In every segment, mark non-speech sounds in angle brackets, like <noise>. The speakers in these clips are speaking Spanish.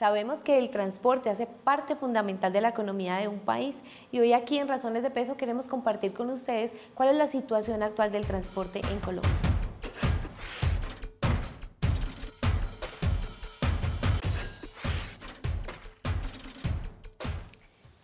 Sabemos que el transporte hace parte fundamental de la economía de un país y hoy aquí en Razones de Peso queremos compartir con ustedes cuál es la situación actual del transporte en Colombia.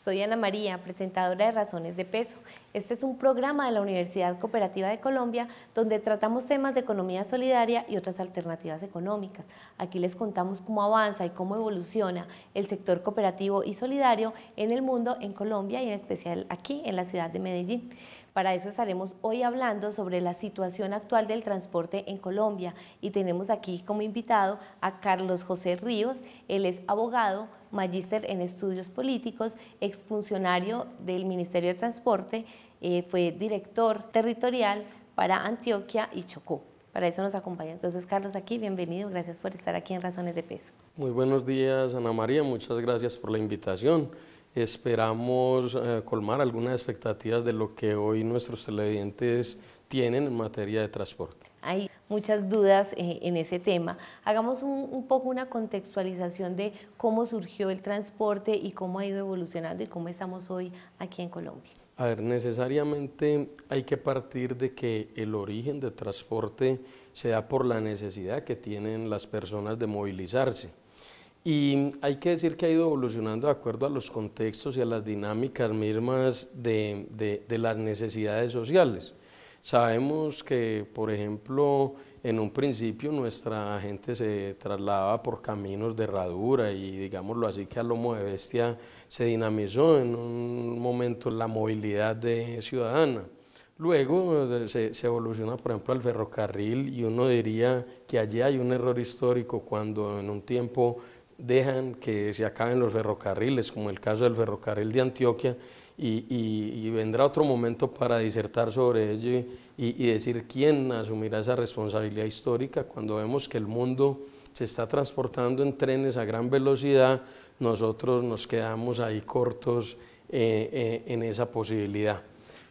Soy Ana María, presentadora de Razones de Peso, este es un programa de la Universidad Cooperativa de Colombia donde tratamos temas de economía solidaria y otras alternativas económicas. Aquí les contamos cómo avanza y cómo evoluciona el sector cooperativo y solidario en el mundo, en Colombia y en especial aquí en la ciudad de Medellín. Para eso estaremos hoy hablando sobre la situación actual del transporte en Colombia y tenemos aquí como invitado a Carlos José Ríos. Él es abogado, magíster en estudios políticos, exfuncionario del Ministerio de Transporte, eh, fue director territorial para Antioquia y Chocó. Para eso nos acompaña entonces Carlos aquí, bienvenido, gracias por estar aquí en Razones de Peso. Muy buenos días Ana María, muchas gracias por la invitación. Esperamos eh, colmar algunas expectativas de lo que hoy nuestros televidentes tienen en materia de transporte. Hay muchas dudas eh, en ese tema. Hagamos un, un, poco una contextualización de cómo surgió el transporte y cómo ha ido evolucionando y cómo estamos hoy aquí en Colombia. A ver, necesariamente hay que partir de que el origen del transporte se da por la necesidad que tienen las personas de movilizarse y hay que decir que ha ido evolucionando de acuerdo a los contextos y a las dinámicas mismas de, de, las necesidades sociales. Sabemos que, por ejemplo, en un principio nuestra gente se trasladaba por caminos de herradura y digámoslo así que a lomo de bestia se dinamizó en un momento la movilidad ciudadana. Luego eh, se, se, evoluciona, por ejemplo, al ferrocarril y uno diría que allí hay un error histórico cuando en un tiempo dejan que se acaben los ferrocarriles, como el caso del ferrocarril de Antioquia, y, vendrá otro momento para disertar sobre ello y, decir quién asumirá esa responsabilidad histórica cuando vemos que el mundo se está transportando en trenes a gran velocidad, nosotros nos quedamos ahí cortos eh, eh, en esa posibilidad.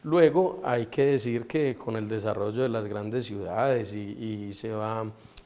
Luego hay que decir que con el desarrollo de las grandes ciudades y, y se va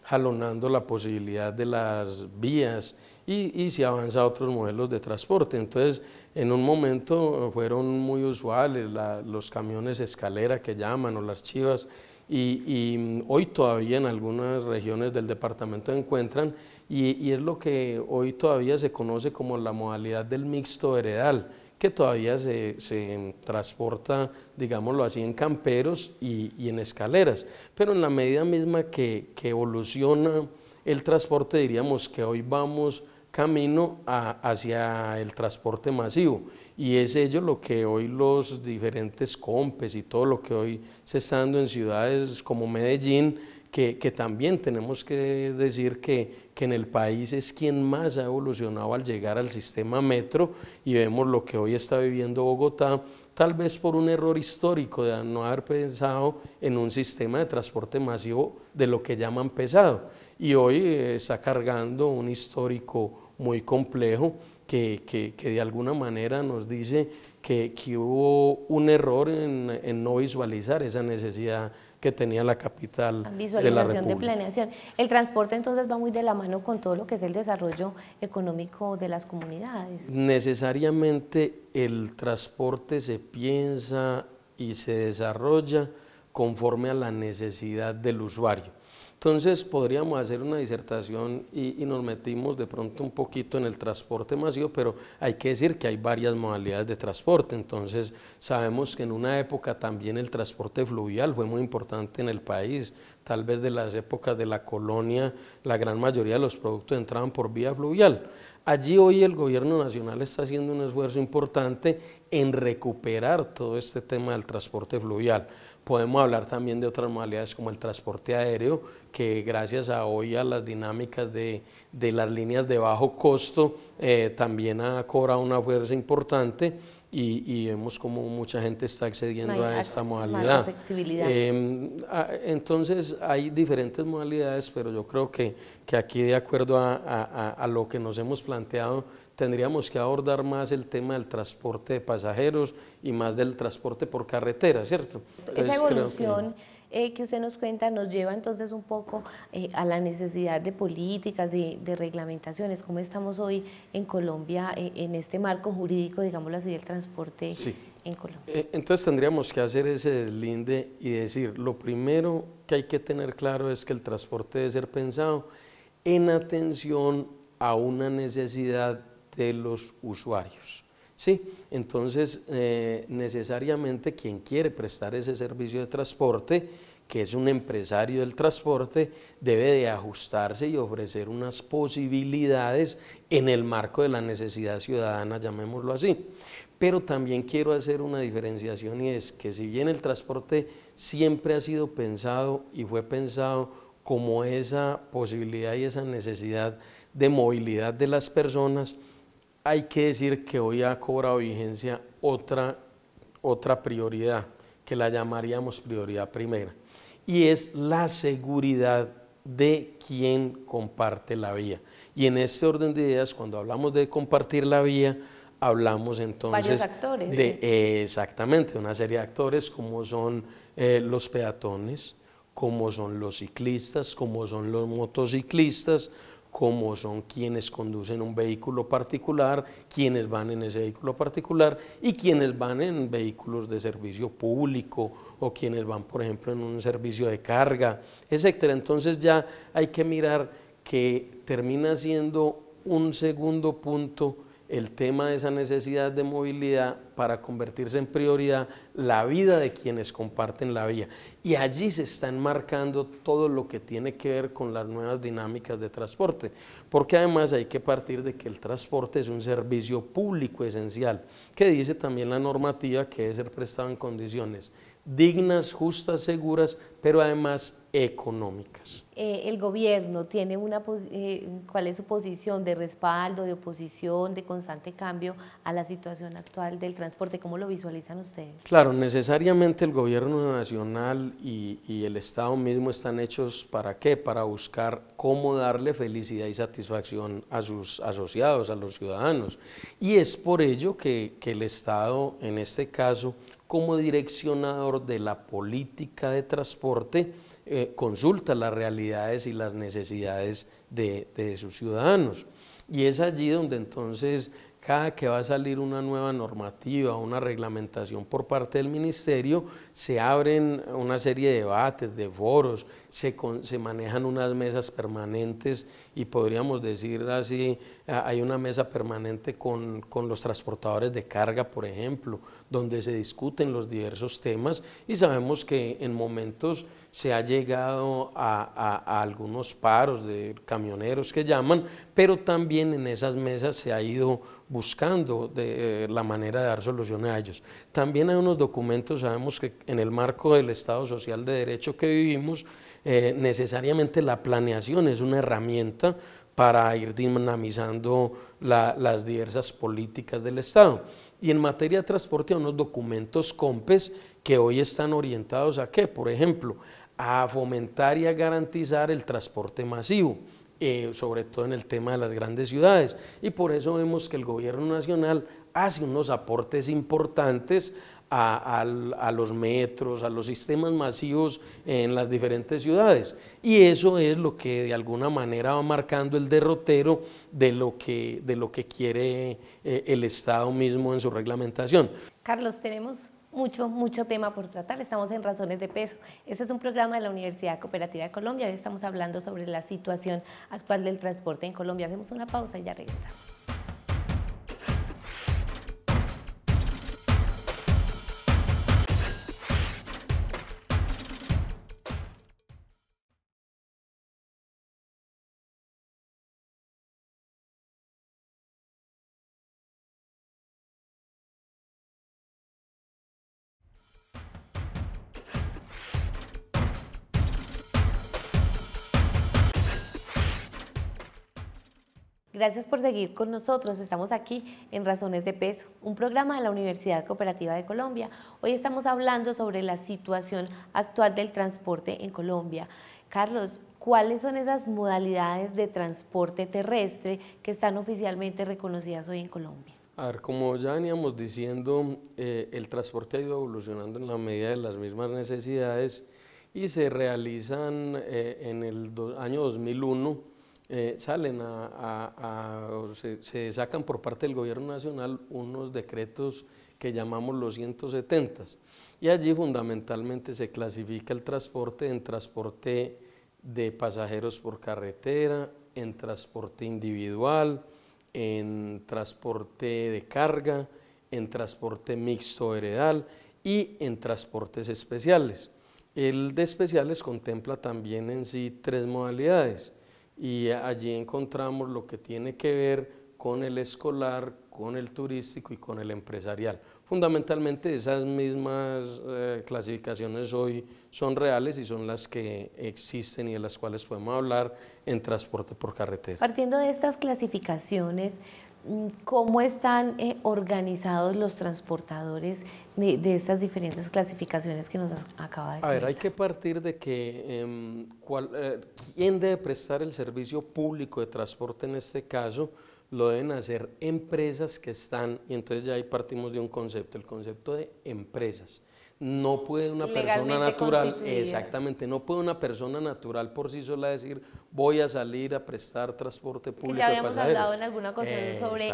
jalonando la posibilidad de las vías y, y, se avanza a otros modelos de transporte. Entonces, en un momento fueron muy usuales los camiones escalera que llaman o las chivas y, y, mm, hoy todavía en algunas regiones del departamento encuentran y, y es lo que hoy todavía se conoce como la modalidad del mixto heredal que todavía se, se transporta, digámoslo así, en camperos y, y, en escaleras. Pero en la medida misma que, que, evoluciona el transporte, diríamos que hoy vamos camino hacia el transporte masivo y es ello lo que hoy los diferentes compes y todo lo que hoy se está dando en ciudades como Medellín que, también tenemos que decir que, que, en el país es quien más ha evolucionado al llegar al sistema metro y vemos lo que hoy está viviendo Bogotá, tal vez por un error histórico de no haber pensado en un sistema de transporte masivo de lo que llaman pesado. Y hoy eh, está cargando un histórico muy complejo que, que de alguna manera nos dice que, hubo un error en, en no visualizar esa necesidad que tenía la capital de la de planeación. El transporte entonces va muy de la mano con todo lo que es el desarrollo económico de las comunidades. Necesariamente el transporte se piensa y se desarrolla conforme a la necesidad del usuario. Entonces podríamos hacer una disertación y, nos metimos de pronto un poquito en el transporte masivo, pero hay que decir que hay varias modalidades de transporte. Entonces sabemos que en una época también el transporte fluvial fue muy importante en el país. Tal vez de las épocas de la colonia, la gran mayoría de los productos entraban por vía fluvial. Allí hoy el gobierno nacional está haciendo un esfuerzo importante en recuperar todo este tema del transporte fluvial. Podemos hablar también de otras modalidades como el transporte aéreo, que gracias a hoy a las dinámicas de, de las líneas de bajo costo eh, también ha cobrado una fuerza importante. Y, y, vemos como mucha gente está accediendo a esta modalidad. Eh, ah, entonces hay diferentes modalidades, pero yo creo que, que aquí de acuerdo a, a, a, lo que nos hemos planteado tendríamos que abordar más el tema del transporte de pasajeros y más del transporte por carretera, ¿cierto? Esa evolución eh, que... usted nos cuenta nos lleva entonces un poco eh, a la necesidad de políticas, de, reglamentaciones, como estamos hoy en Colombia eh, en este marco jurídico, digámoslo así, del transporte en Colombia. entonces tendríamos que hacer ese deslinde y decir, lo primero que hay que tener claro es que el transporte debe ser pensado en atención a una necesidad de los usuarios. Sí, entonces eh, necesariamente quien quiere prestar ese servicio de transporte, que es un empresario del transporte, debe de ajustarse y ofrecer unas posibilidades en el marco de la necesidad ciudadana, llamémoslo así. Pero también quiero hacer una diferenciación y es que si bien el transporte siempre ha sido pensado y fue pensado como esa posibilidad y esa necesidad de movilidad de las personas, hay que decir que hoy ha cobrado vigencia otra, otra prioridad, que la llamaríamos prioridad primera, y es la seguridad de quien comparte la vía. Y en este orden de ideas, cuando hablamos de compartir la vía, hablamos entonces actores. de exactamente una serie de actores como son eh, los peatones, como son los ciclistas, como son los motociclistas, cómo son quienes conducen un vehículo particular, quienes van en ese vehículo particular y quienes van en vehículos de servicio público o quienes van, por ejemplo, en un servicio de carga, etcétera. Entonces ya hay que mirar que termina siendo un segundo punto el tema de esa necesidad de movilidad para convertirse en prioridad la vida de quienes comparten la vía. Y allí se está enmarcando todo lo que tiene que ver con las nuevas dinámicas de transporte, porque además hay que partir de que el transporte es un servicio público esencial, que dice también la normativa que debe ser prestado en condiciones dignas, justas, seguras, pero además económicas. Eh, ¿El gobierno tiene una, eh, cuál es su posición de respaldo, de oposición, de constante cambio a la situación actual del transporte? ¿Cómo lo visualizan ustedes? Claro, necesariamente el gobierno nacional y, el Estado mismo están hechos para qué? Para buscar cómo darle felicidad y satisfacción a sus asociados, a los ciudadanos. Y es por ello que el Estado, en este caso, como direccionador de la política de transporte eh, consulta las realidades y las necesidades de, de sus ciudadanos. Y es allí donde entonces cada que va a salir una nueva normativa, una reglamentación por parte del ministerio, se abren una serie de debates, de foros, se, manejan unas mesas permanentes y podríamos decir así, hay una mesa permanente con, los transportadores de carga, por ejemplo, donde se discuten los diversos temas y sabemos que en momentos se ha llegado a, algunos paros de camioneros que llaman, pero también en esas mesas se ha ido buscando de, eh, la manera de dar solución a ellos. También hay unos documentos, sabemos que en el marco del Estado Social de Derecho que vivimos, eh, necesariamente la planeación es una herramienta para ir dinamizando las diversas políticas del Estado. Y en materia de transporte, unos documentos COMPES que hoy están orientados a qué? Por ejemplo, a fomentar y a garantizar el transporte masivo. Eh, sobre todo en el tema de las grandes ciudades. Y por eso vemos que el gobierno nacional hace unos aportes importantes a, los metros, a los sistemas masivos en las diferentes ciudades. Y eso es lo que de alguna manera va marcando el derrotero de lo que, de lo que quiere eh, el Estado mismo en su reglamentación. Carlos, tenemos mucho, mucho tema por tratar. Estamos en Razones de Peso. Este es un programa de la Universidad Cooperativa de Colombia. Hoy estamos hablando sobre la situación actual del transporte en Colombia. Hacemos una pausa y ya regresamos. Gracias por seguir con nosotros. Estamos aquí en Razones de Peso, un programa de la Universidad Cooperativa de Colombia. Hoy estamos hablando sobre la situación actual del transporte en Colombia. Carlos, ¿cuáles son esas modalidades de transporte terrestre que están oficialmente reconocidas hoy en Colombia? A ver, como ya veníamos diciendo, eh, el transporte ha ido evolucionando en la medida de las mismas necesidades y se realizan eh, en el año 2001 eh, salen a, se, se, sacan por parte del gobierno nacional unos decretos que llamamos los 170 y allí fundamentalmente se clasifica el transporte en transporte de pasajeros por carretera, en transporte individual, en transporte de carga, en transporte mixto heredal y en transportes especiales. El de especiales contempla también en sí tres modalidades y allí encontramos lo que tiene que ver con el escolar, con el turístico y con el empresarial. Fundamentalmente esas mismas eh, clasificaciones hoy son reales y son las que existen y de las cuales podemos hablar en transporte por carretera. Partiendo de estas clasificaciones, cómo están eh, organizados los transportadores de, estas diferentes clasificaciones que nos acaba de decir. A ver, hay que partir de que em, eh, quién debe prestar el servicio público de transporte en este caso lo deben hacer empresas que están, y entonces ya ahí partimos de un concepto, el concepto de empresas no puede una persona natural, exactamente, no puede una persona natural por sí sola decir voy a salir a prestar transporte público. Que ya habíamos hablado en alguna ocasión eh, sobre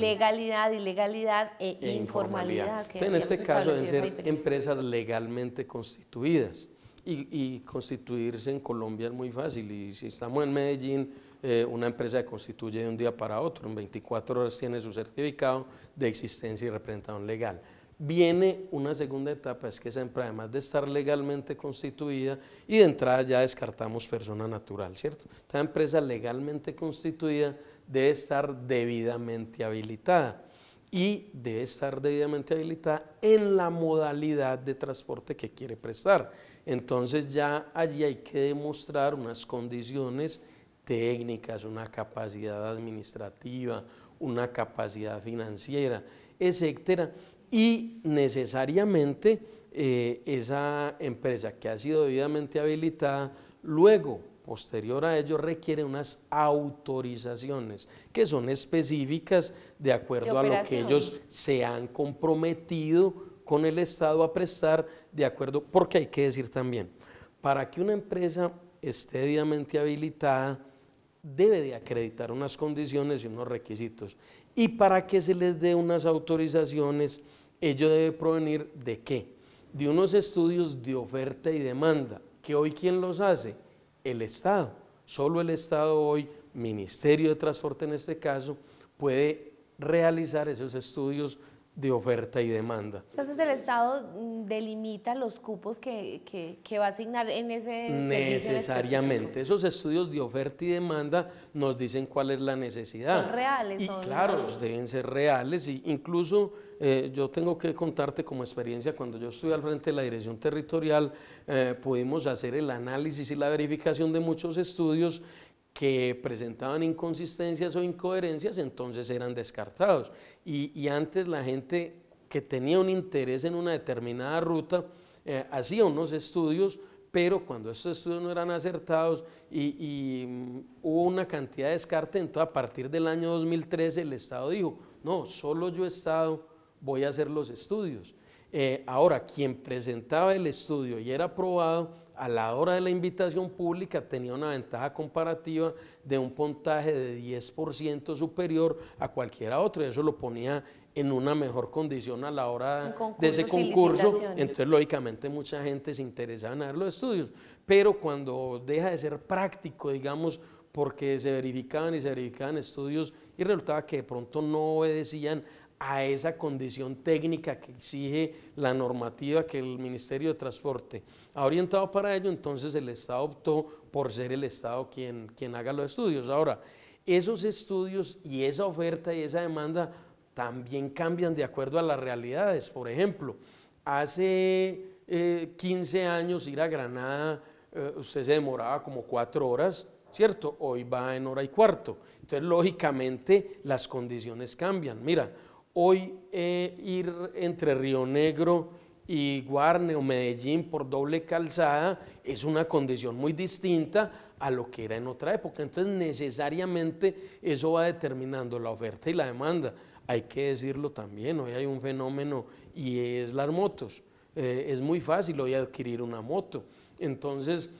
legalidad, ilegalidad e, e informalidad. en este caso deben ser empresas legalmente constituidas. Y, constituirse en Colombia es muy fácil. Y si estamos en Medellín, eh, una empresa se constituye de un día para otro. En 24 horas tiene su certificado de existencia y representación legal viene una segunda etapa, es que empresa, además de estar legalmente constituida, y de entrada ya descartamos persona natural, ¿cierto? Esta empresa legalmente constituida debe estar debidamente habilitada y debe estar debidamente habilitada en la modalidad de transporte que quiere prestar. Entonces ya allí hay que demostrar unas condiciones técnicas, una capacidad administrativa, una capacidad financiera, etcétera y necesariamente eh, esa empresa que ha sido debidamente habilitada, luego, posterior a ello, requiere unas autorizaciones que son específicas de acuerdo a lo que ellos se han comprometido con el Estado a prestar, de acuerdo, porque hay que decir también, para que una empresa esté debidamente habilitada, debe de acreditar unas condiciones y unos requisitos y para que se les dé unas autorizaciones, ello debe provenir de qué? De unos estudios de oferta y demanda, que hoy quién los hace? El Estado. Solo el Estado hoy, Ministerio de Transporte en este caso, puede realizar esos estudios de oferta y demanda. Entonces el Estado mm, delimita los cupos que, que, va a asignar en ese... Necesariamente. Esos estudios de oferta y demanda nos dicen cuál es la necesidad. Son reales. Y claro, deben ser reales. Y incluso eh, yo tengo que contarte como experiencia, cuando yo estuve al frente de la dirección territorial, eh, pudimos hacer el análisis y la verificación de muchos estudios que presentaban inconsistencias o incoherencias, entonces eran descartados. Y, y antes la gente que tenía un interés en una determinada ruta eh, hacía unos estudios, pero cuando estos estudios no eran acertados y, y mm, hubo una cantidad de descarte, entonces a partir del año 2013 el Estado dijo, no, solo yo Estado voy a hacer los estudios. Eh, ahora, quien presentaba el estudio y era aprobado, a la hora de la invitación pública tenía una ventaja comparativa de un puntaje de 10% superior a cualquiera otro, y eso lo ponía en una mejor condición a la hora de ese concurso. Entonces, lógicamente, mucha gente se interesaba en ver los estudios, pero cuando deja de ser práctico, digamos, porque se verificaban y se verificaban estudios y resultaba que de pronto no obedecían a esa condición técnica que exige la normativa que el Ministerio de Transporte ha orientado para ello, entonces el Estado optó por ser el Estado quien, haga los estudios. Ahora, esos estudios y esa oferta y esa demanda también cambian de acuerdo a las realidades. Por ejemplo, hace 15 eh, años ir a Granada, eh, usted se demoraba como cuatro horas, ¿cierto? Hoy va en hora y cuarto. Entonces, lógicamente, las condiciones cambian. Mira, hoy ir entre Río Negro y Guarne o Medellín por doble calzada es una condición muy distinta a lo que era en otra época. Entonces necesariamente eso va determinando la oferta y la demanda. Hay que decirlo también, hoy hay un fenómeno y es las motos. Eh, es muy fácil hoy adquirir una moto. Entonces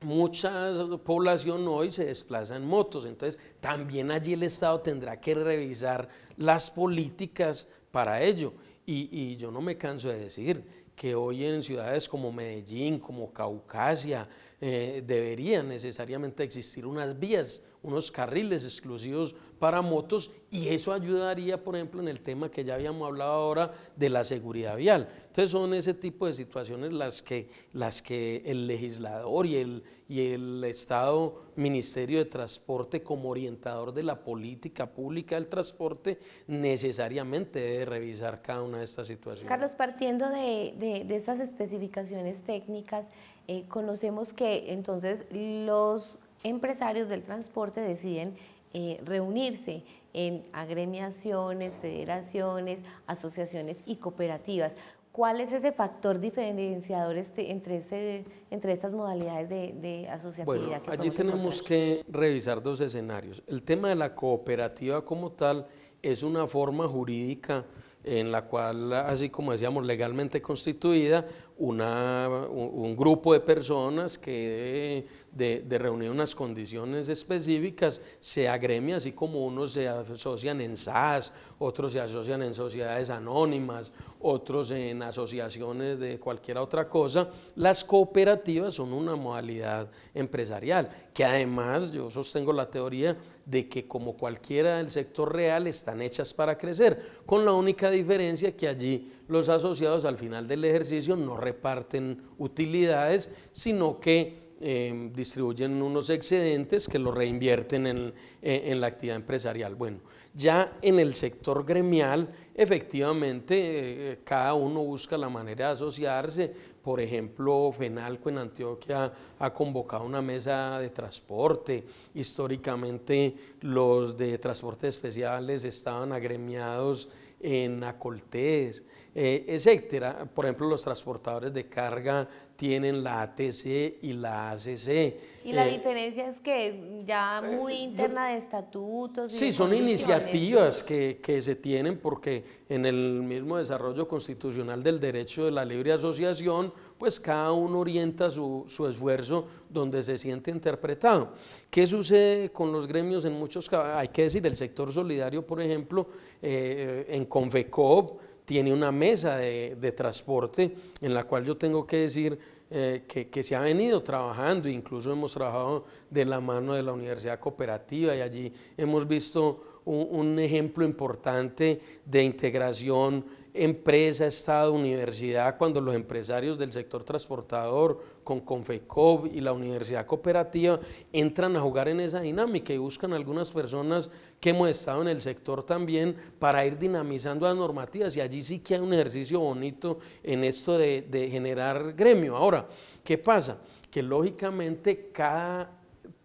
mucha población hoy se desplaza en motos, entonces también allí el Estado tendrá que revisar las políticas para ello. Y, yo no me canso de decir que hoy en ciudades como Medellín, como Caucasia, eh, deberían necesariamente existir unas vías unos carriles exclusivos para motos y eso ayudaría, por ejemplo, en el tema que ya habíamos hablado ahora de la seguridad vial. Entonces son ese tipo de situaciones las que, las que el legislador y el, y el Estado, Ministerio de Transporte como orientador de la política pública del transporte, necesariamente debe revisar cada una de estas situaciones. Carlos, partiendo de, de, estas especificaciones técnicas, eh, conocemos que entonces los empresarios del transporte deciden eh, reunirse en agremiaciones, federaciones, asociaciones y cooperativas. ¿Cuál es ese factor diferenciador este, entre, entre estas modalidades de, asociatividad? allí tenemos que revisar dos escenarios. El tema de la cooperativa como tal es una forma jurídica en la cual, así como decíamos, legalmente constituida, un grupo de personas que de, de, reunir unas condiciones específicas se agremia, así como unos se asocian en SAS, otros se asocian en sociedades anónimas, otros en asociaciones de cualquier otra cosa, las cooperativas son una modalidad empresarial, que además yo sostengo la teoría de que como cualquiera del sector real están hechas para crecer, con la única diferencia que allí los asociados al final del ejercicio no reparten utilidades, sino que em, distribuyen unos excedentes que los reinvierten e, en, la actividad empresarial. Bueno, ya en el sector gremial, efectivamente, eh, eh, cada uno busca la manera de asociarse, por ejemplo, Fenalco en Antioquia ha convocado una mesa de transporte. Históricamente los de transporte especiales estaban agremiados en Acoltés, etc. Eh, etcétera. Por ejemplo, los transportadores de carga tienen la ATC y la ACC. ¿Y la eh, diferencia es que ya eh, muy interna de estatutos? sí, son iniciativas pues. que, se tienen porque en el mismo desarrollo constitucional del derecho de la libre asociación, pues cada uno orienta su, esfuerzo donde se siente interpretado. ¿Qué sucede con los gremios en muchos casos? Hay que decir, el sector solidario, por ejemplo, eh, en Confecop, tiene una mesa de, transporte en la cual yo tengo que decir eh, que, se ha venido trabajando, incluso hemos trabajado de la mano de la Universidad Cooperativa y allí hemos visto un ejemplo importante de integración empresa, Estado, universidad, cuando los empresarios del sector transportador con Confecov y la universidad cooperativa entran a jugar en esa dinámica y buscan algunas personas que hemos estado en el sector también para ir dinamizando las normativas y allí sí que hay un ejercicio bonito en esto de, de generar gremio. Ahora, ¿qué pasa? Que lógicamente cada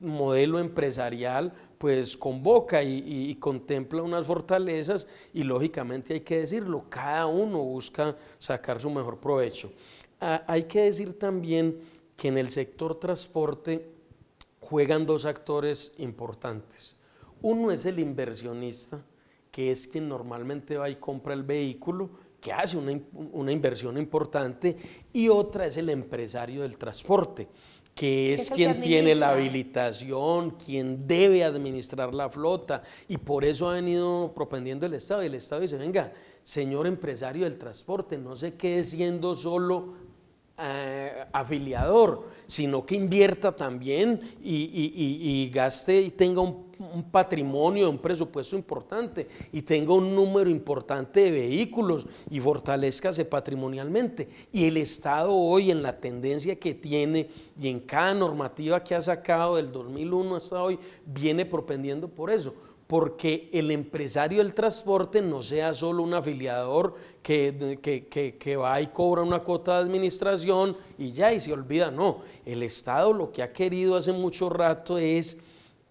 modelo empresarial pues convoca y, contempla unas fortalezas y lógicamente hay que decirlo, cada uno busca sacar su mejor provecho. Ah, hay que decir también que en el sector transporte juegan dos actores importantes. Uno es el inversionista, que es quien normalmente va y compra el vehículo, que hace una, una inversión importante, y otra es el empresario del transporte que es, quien tiene la habilitación, quien debe administrar la flota. Y por eso ha venido propendiendo el Estado. Y el Estado dice, venga, señor empresario del transporte, no se quede siendo solo eh, afiliador, sino que invierta también y gaste y tenga un un patrimonio, un presupuesto importante y tenga un número importante de vehículos y fortalezcase patrimonialmente. Y el Estado hoy en la tendencia que tiene y en cada normativa que ha sacado del 2001 hasta hoy viene propendiendo por eso porque el empresario del transporte no sea solo un afiliador que, que, va y cobra una cuota de administración y ya, y se olvida, no. El Estado lo que ha querido hace mucho rato es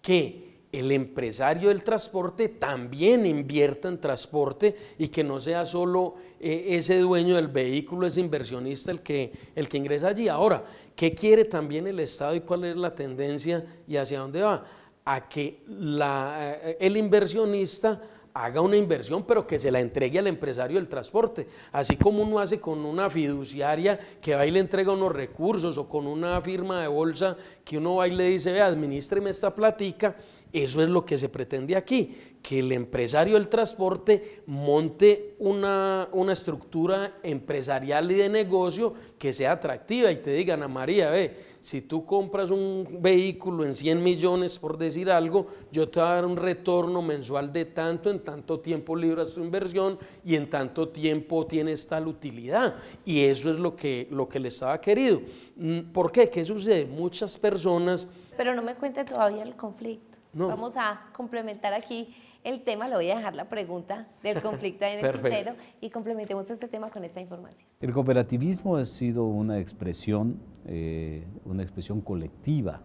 que el empresario del transporte también invierta en transporte y que no sea solo eh, ese dueño del vehículo, ese inversionista el que, el que ingresa allí. Ahora, ¿qué quiere también el Estado y cuál es la tendencia y hacia dónde va? A que eh, el inversionista haga una inversión, pero que se la entregue al empresario del transporte. Así como uno hace con una fiduciaria que va y le entrega unos recursos o con una firma de bolsa que uno va y le dice, vea, administreme esta platica eso es lo que se pretende aquí, que el empresario del transporte monte una, estructura empresarial y de negocio que sea atractiva y te digan, a ah, María, ve, si tú compras un vehículo en 100 millones, por decir algo, yo te voy a dar un retorno mensual de tanto, en tanto tiempo libras tu inversión y en tanto tiempo tienes tal utilidad. Y eso es lo que, lo que le estaba querido. Mm, ¿Por qué? ¿Qué sucede? Muchas personas... Pero no me cuente todavía el conflicto. Vamos a complementar aquí el tema, le voy a dejar la pregunta del <laughs> conflicto en el y complementemos este tema con esta información. El cooperativismo ha sido una expresión, eh, una expresión colectiva,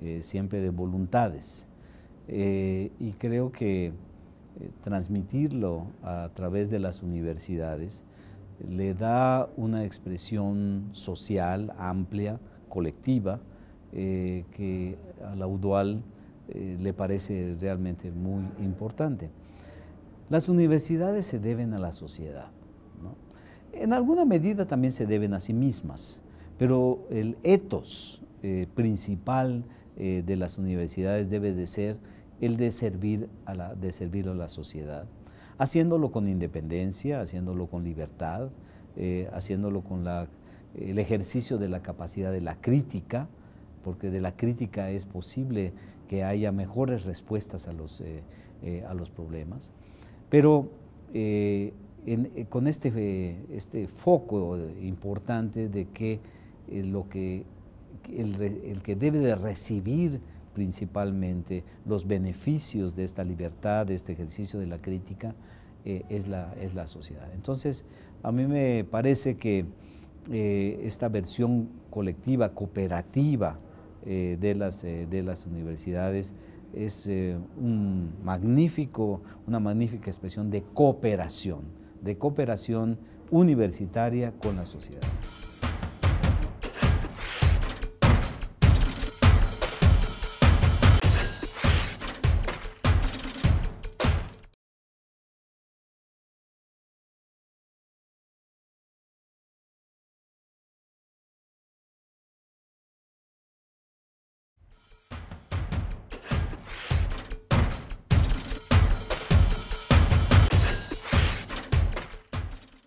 eh, siempre de voluntades. Eh, y creo que transmitirlo a través de las universidades le da una expresión social amplia, colectiva, que a la UDUAL eh, le parece realmente muy importante. Las universidades se deben a la sociedad. En alguna medida también se deben a sí mismas, pero el ethos eh, principal eh, de las universidades debe de ser el de servir, a la, de servir a la sociedad, haciéndolo con independencia, haciéndolo con libertad, haciéndolo con el ejercicio de la capacidad de la crítica, porque de la crítica es posible que haya mejores respuestas a los, eh, eh, problemas. Pero eh, con este, este, foco importante de que lo que el, que debe de recibir principalmente los beneficios de esta libertad, de este ejercicio de la crítica, es la sociedad. Entonces, a mí me parece que esta versión colectiva, cooperativa, eh, eh, de, las, universidades es eh, un magnífico, una magnífica expresión de cooperación, de cooperación universitaria con la sociedad.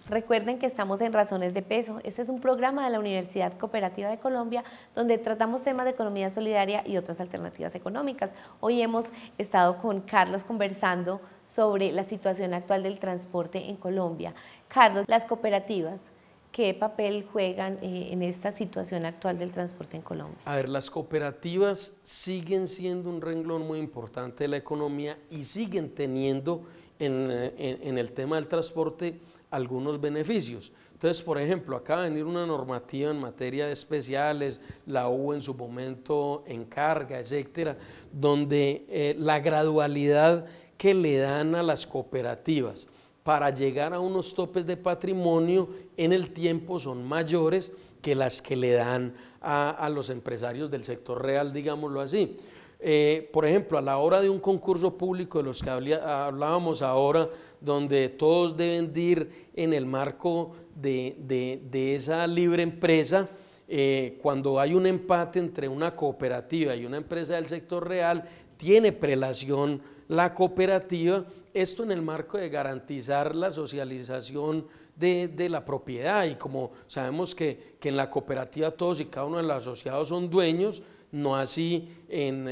Recuerden que estamos en Razones de Peso. Este es un programa de la Universidad Cooperativa de Colombia donde tratamos temas de economía solidaria y otras alternativas económicas. Hoy hemos estado con Carlos conversando sobre la situación actual del transporte en Colombia. Carlos, las cooperativas, ¿qué papel juegan eh, en esta situación actual del transporte en Colombia? A ver, las cooperativas siguen siendo un renglón muy importante de la economía y siguen teniendo en, eh, en el tema del transporte algunos beneficios. Entonces, por ejemplo, acaba de venir una normativa en materia de especiales, la U en su momento encarga, etcétera, donde eh, la gradualidad que le dan a las cooperativas para llegar a unos topes de patrimonio en el tiempo son mayores que las que le dan a, los empresarios del sector real, digámoslo así. Eh, por ejemplo, a la hora de un concurso público de los que hablábamos ahora, donde todos deben ir en el marco de, esa libre empresa. Eh, cuando hay un empate entre una cooperativa y una empresa del sector real, tiene prelación la cooperativa, esto en el marco de garantizar la socialización de, la propiedad y como sabemos que en la cooperativa todos y cada uno de los asociados son dueños, no así en,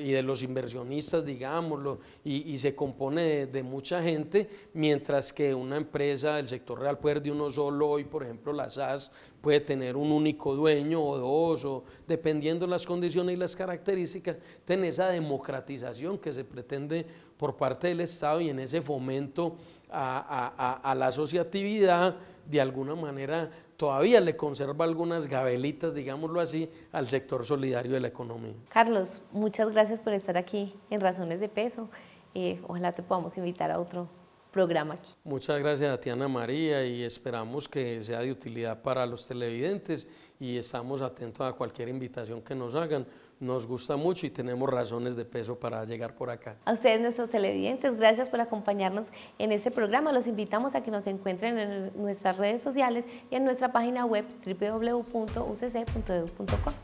y de los inversionistas, digámoslo, y, se compone de, mucha gente, mientras que una empresa del sector real puede de uno solo, hoy por ejemplo la SAS puede tener un único dueño o dos, o dependiendo las condiciones y las características, tiene esa democratización que se pretende por parte del Estado y en ese fomento a, a la asociatividad, de alguna manera todavía le conserva algunas gabelitas, digámoslo así, al sector solidario de la economía. Carlos, muchas gracias por estar aquí en Razones de Peso. Eh, ojalá te podamos invitar a otro programa aquí. Muchas gracias a Tiana María y esperamos que sea de utilidad para los televidentes y estamos atentos a cualquier invitación que nos hagan nos gusta mucho y tenemos razones de peso para llegar por acá. A ustedes, nuestros televidentes, gracias por acompañarnos en este programa. Los invitamos a que nos encuentren en nuestras redes sociales y en nuestra página web www.ucc.edu.com.